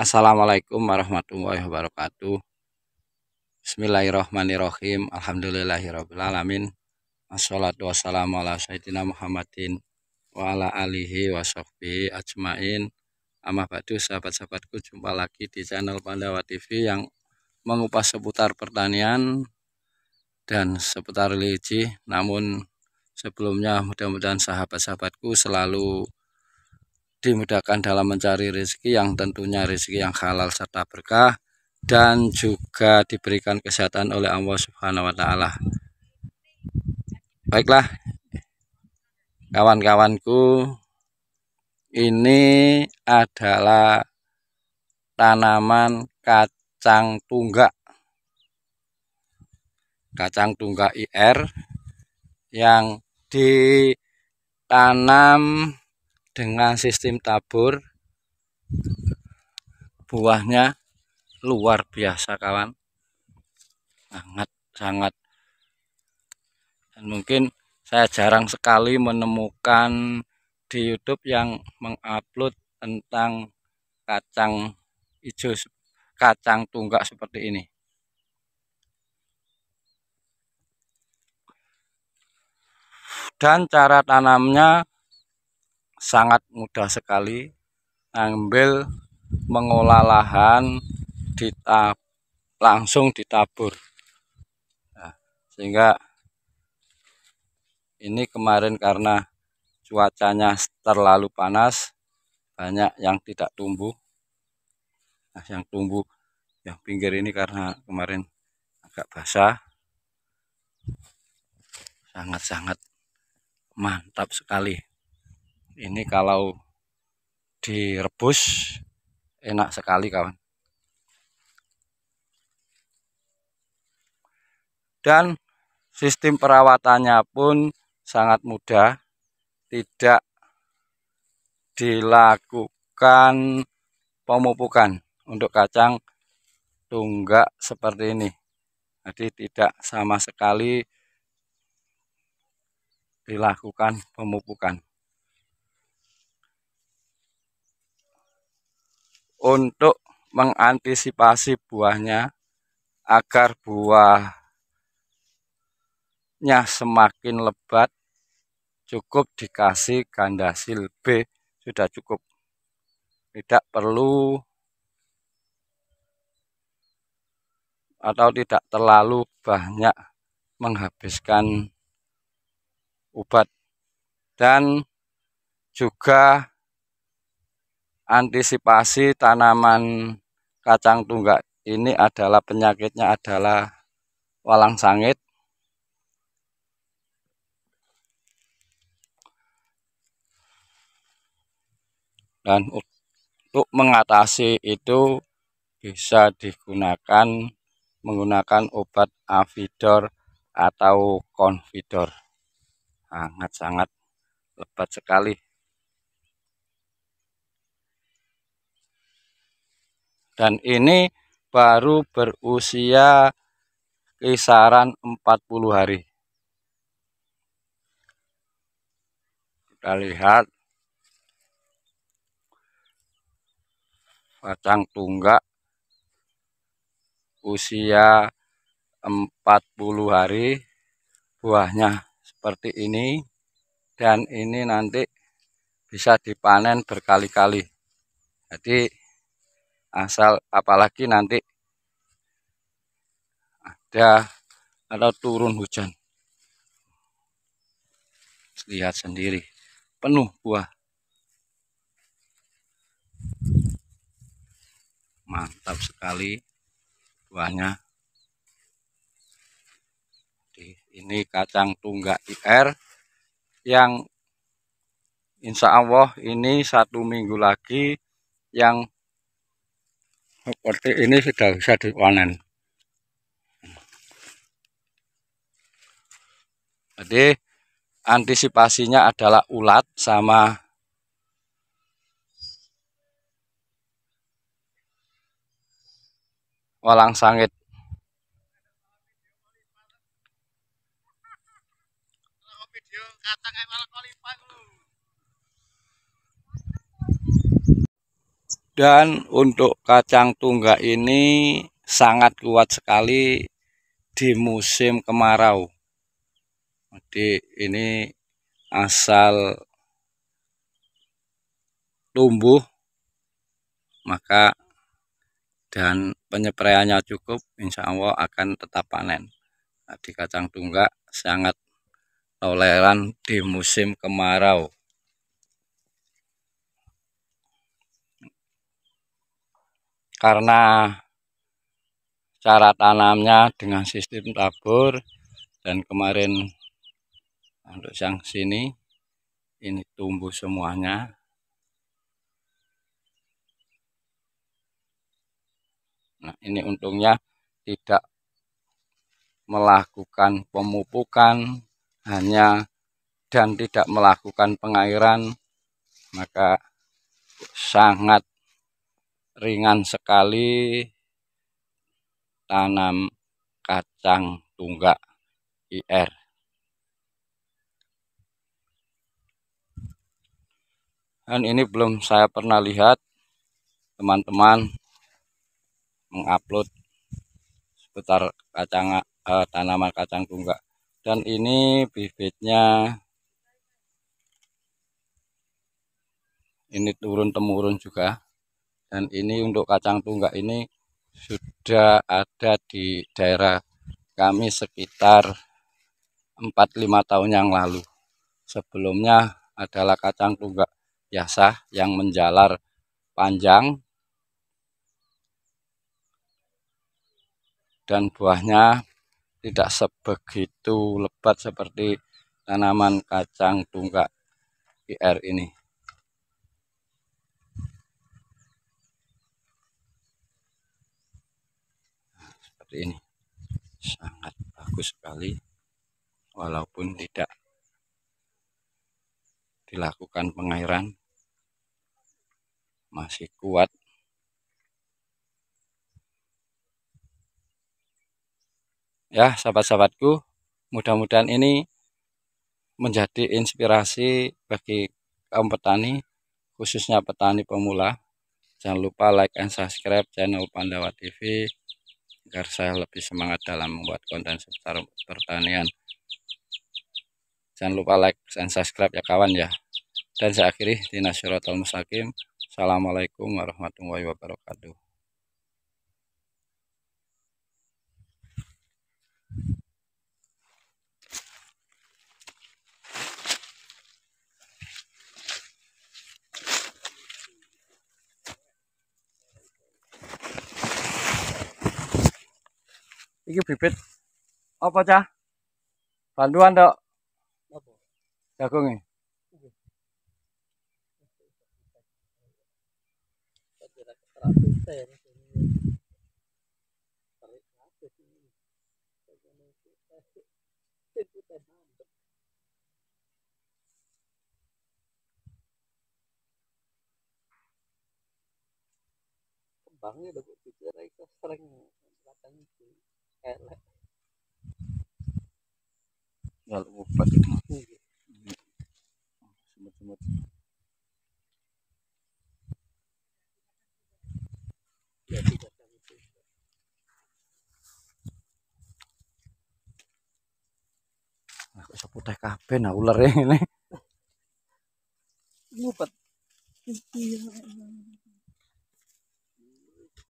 Assalamualaikum warahmatullahi wabarakatuh. Bismillahirrahmanirrahim. Alhamdulillahirrabbilalamin. Assalatu wassalamu ala sayyidina Muhammadin wa ala alihi wa sahbihi ajmain. Amah badu sahabat-sahabatku jumpa lagi di channel Pandawa TV yang mengupas seputar pertanian dan seputar religi. Namun sebelumnya mudah-mudahan sahabat-sahabatku selalu dimudahkan dalam mencari rezeki yang tentunya rezeki yang halal serta berkah dan juga diberikan kesehatan oleh Allah Subhanahu wa taala. Baiklah kawan-kawanku, ini adalah tanaman kacang tunggak. Kacang tunggak IR yang ditanam dengan sistem tabur buahnya luar biasa kawan sangat sangat dan mungkin saya jarang sekali menemukan di YouTube yang mengupload tentang kacang hijau kacang tunggak seperti ini dan cara tanamnya sangat mudah sekali ambil mengolah lahan ditab, langsung ditabur nah, sehingga ini kemarin karena cuacanya terlalu panas banyak yang tidak tumbuh nah, yang tumbuh yang pinggir ini karena kemarin agak basah sangat-sangat mantap sekali ini kalau direbus enak sekali kawan dan sistem perawatannya pun sangat mudah tidak dilakukan pemupukan untuk kacang tunggak seperti ini jadi tidak sama sekali dilakukan pemupukan untuk mengantisipasi buahnya agar buahnya semakin lebat cukup dikasih kandasil B sudah cukup tidak perlu atau tidak terlalu banyak menghabiskan obat dan juga antisipasi tanaman kacang tunggak ini adalah penyakitnya adalah walang sangit dan untuk mengatasi itu bisa digunakan menggunakan obat avidor atau konfidor. sangat sangat lebat sekali dan ini baru berusia kisaran 40 hari kita lihat kacang tunggak usia 40 hari buahnya seperti ini dan ini nanti bisa dipanen berkali-kali jadi asal apalagi nanti ada atau turun hujan lihat sendiri penuh buah mantap sekali buahnya ini kacang tunggak IR yang insya Allah ini satu minggu lagi yang seperti oh, ini sudah bisa dipanen jadi antisipasinya adalah ulat sama walang sangit eh, dan untuk kacang tunggak ini sangat kuat sekali di musim kemarau jadi ini asal tumbuh maka dan penyepreannya cukup insya Allah akan tetap panen di kacang tunggak sangat toleran di musim kemarau karena cara tanamnya dengan sistem tabur dan kemarin untuk yang sini ini tumbuh semuanya nah ini untungnya tidak melakukan pemupukan hanya dan tidak melakukan pengairan maka sangat ringan sekali tanam kacang tunggak IR. Dan ini belum saya pernah lihat teman-teman mengupload seputar kacang eh, tanaman kacang tunggak. Dan ini bibitnya ini turun temurun juga dan ini untuk kacang tunggak ini sudah ada di daerah kami sekitar 4-5 tahun yang lalu sebelumnya adalah kacang tunggak biasa yang menjalar panjang dan buahnya tidak sebegitu lebat seperti tanaman kacang tunggak IR ini seperti ini sangat bagus sekali walaupun tidak dilakukan pengairan masih kuat ya sahabat-sahabatku mudah-mudahan ini menjadi inspirasi bagi kaum petani khususnya petani pemula jangan lupa like and subscribe channel Pandawa TV agar saya lebih semangat dalam membuat konten seputar pertanian. Jangan lupa like dan subscribe ya kawan ya. Dan saya akhiri, di Syuratul Musakim. Assalamualaikum warahmatullahi wabarakatuh. Iki bibit apa cah? Bantuan dok. jagung Jagunge. kembangnya udah sering elek Aku iso putih kabeh nah ular ini. Ngupet. Iya.